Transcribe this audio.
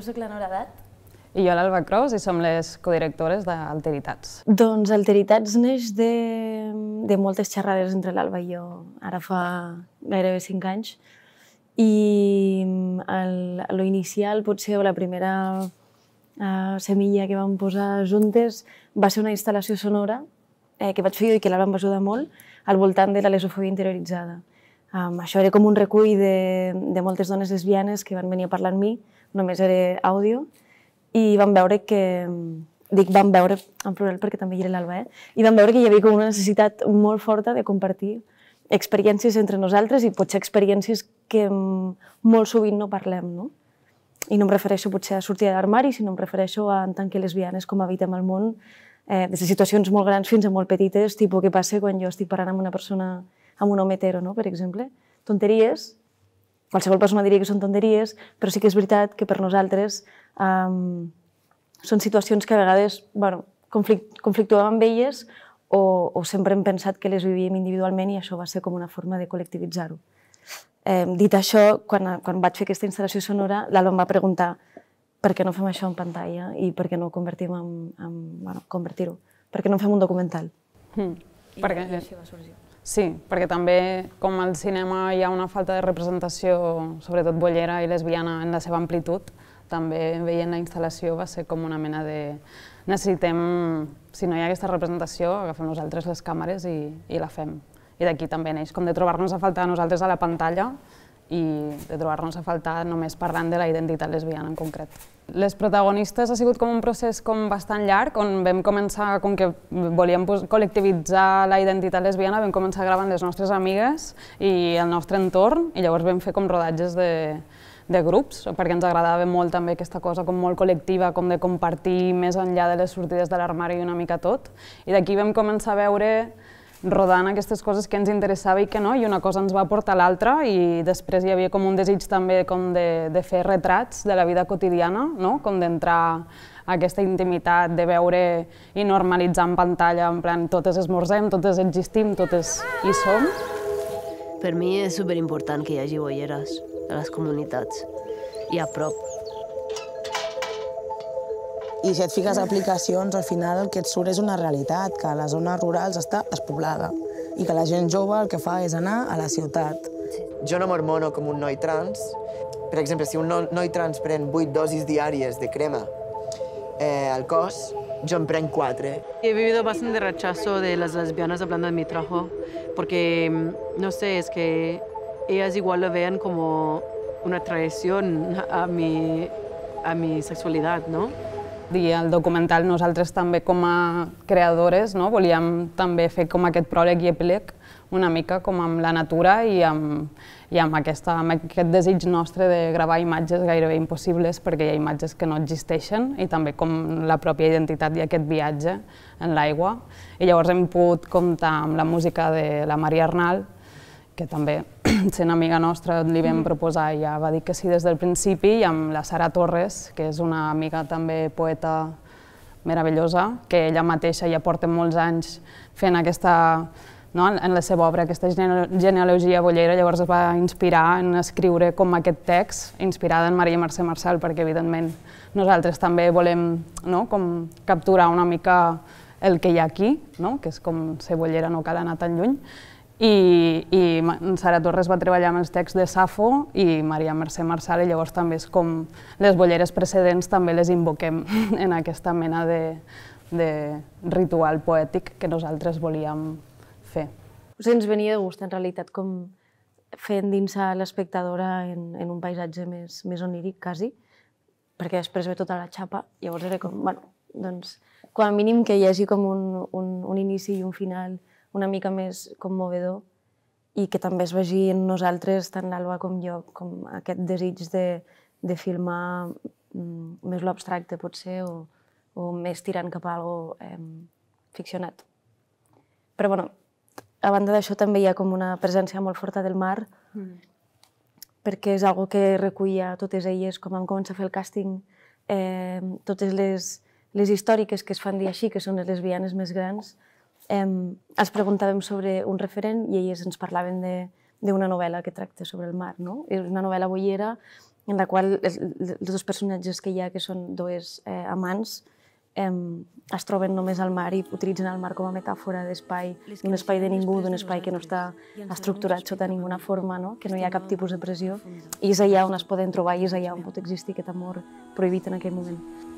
Jo sóc la Nora Dat. I jo l'Alba Cros i som les codirectores d'Alteritats. Doncs Alteritats neix de, de moltes xerrades entre l'Alba i jo, ara fa gairebé cinc anys, i el, lo inicial, potser la primera eh, semilla que vam posar juntes va ser una instal·lació sonora eh, que vaig fer jo i que l'Alba em va ajudar molt, al voltant de la lesofobia interioritzada. Um, això era com un recull de, de moltes dones lesbianes que van venir a parlar amb mi, només era àudio, i van veure que... Dic van veure, en plural perquè també hi era l'Alba, eh? I van veure que hi havia com una necessitat molt forta de compartir experiències entre nosaltres i potser experiències que mm, molt sovint no parlem, no? I no em refereixo potser a sortir de l'armari, sinó em refereixo a, en tant que lesbianes, com habitem el món, eh, des de situacions molt grans fins a molt petites, tipus que passa quan jo estic parlant amb una persona amb un home hetero, no? per exemple. Tonteries, qualsevol persona diria que són tonteries, però sí que és veritat que per nosaltres um, són situacions que a vegades bueno, conflict, conflictuem amb elles o, o sempre hem pensat que les vivíem individualment i això va ser com una forma de col·lectivitzar-ho. Eh, dit això, quan, quan vaig fer aquesta instal·lació sonora, l'Alba em va preguntar per què no fem això en pantalla i per què no ho convertim en, en bueno, convertir-ho, per què no fem un documental. Mm. I, per què? I així va sorgir. Sí, perquè també, com al cinema hi ha una falta de representació, sobretot bollera i lesbiana, en la seva amplitud, també veient la instal·lació va ser com una mena de... Necessitem, si no hi ha aquesta representació, agafem nosaltres les càmeres i, i la fem. I d'aquí també neix com de trobar-nos a faltar nosaltres a la pantalla i de trobar-nos a faltar només parlant de la identitat lesbiana en concret. Les protagonistes ha sigut com un procés com bastant llarg, on vam començar, com que volíem col·lectivitzar la identitat lesbiana, vam començar gravant les nostres amigues i el nostre entorn, i llavors vam fer com rodatges de, de grups, perquè ens agradava molt també aquesta cosa com molt col·lectiva, com de compartir més enllà de les sortides de l'armari i una mica tot. I d'aquí vam començar a veure rodant aquestes coses que ens interessava i que no, i una cosa ens va portar a l'altra i després hi havia com un desig també com de, de fer retrats de la vida quotidiana, no? com d'entrar a aquesta intimitat, de veure i normalitzar en pantalla, en plan, totes esmorzem, totes existim, totes hi som. Per mi és superimportant que hi hagi boieres a les comunitats i a prop, i si et fiques a aplicacions, al final el que et surt és una realitat, que la zona rural està despoblada i que la gent jove el que fa és anar a la ciutat. Jo no mormono com un noi trans. Per exemple, si un noi trans pren 8 dosis diàries de crema eh, al cos, jo en 4. He vivido de rechazo de las lesbianas hablando de mi trajo, porque, mm, no sé, es que ellas igual lo vean como una traición a mi, a mi sexualidad, ¿no? i el documental nosaltres també com a creadores no? volíem també fer com aquest pròleg i epíleg una mica com amb la natura i amb, i amb, aquesta, amb aquest desig nostre de gravar imatges gairebé impossibles perquè hi ha imatges que no existeixen i també com la pròpia identitat i aquest viatge en l'aigua. I llavors hem pogut comptar amb la música de la Maria Arnal, que també sent amiga nostra li vam mm. proposar i ja va dir que sí des del principi i amb la Sara Torres, que és una amiga també poeta meravellosa, que ella mateixa ja porta molts anys fent aquesta, no, en la seva obra, aquesta genealogia bollera, llavors es va inspirar en escriure com aquest text, inspirada en Maria Mercè Marçal, perquè evidentment nosaltres també volem no, com capturar una mica el que hi ha aquí, no? que és com ser bollera, no cal anar tan lluny, i, i Sara Torres va treballar amb els texts de Safo i Maria Mercè Marçal, i llavors també és com les bolleres precedents també les invoquem en aquesta mena de, de ritual poètic que nosaltres volíem fer. O sigui, ens venia de gust, en realitat, com fer endinsar l'espectadora en, en un paisatge més, més oníric, quasi, perquè després ve tota la xapa, llavors era com, bueno, doncs, com a mínim que hi hagi com un, un, un inici i un final una mica més commovedor i que també es vegi en nosaltres, tant l'Alba com jo, com aquest desig de, de filmar mm, més l'abstracte, potser, o, o més tirant cap a alguna cosa eh, ficcionat. Però, bueno, a banda d'això també hi ha com una presència molt forta del mar, mm. perquè és algo que recuïa totes elles, com vam començar a fer el càsting, eh, totes les, les històriques que es fan dir així, que són les lesbianes més grans, eh, els preguntàvem sobre un referent i elles ens parlaven d'una novel·la que tracta sobre el mar. No? És una novel·la bollera en la qual els, els dos personatges que hi ha, que són dues eh, amants, eh, es troben només al mar i utilitzen el mar com a metàfora d'espai, d'un espai de ningú, d'un espai que no està estructurat sota ninguna forma, no? que no hi ha cap tipus de pressió, i és allà on es poden trobar i és allà on pot existir aquest amor prohibit en aquell moment.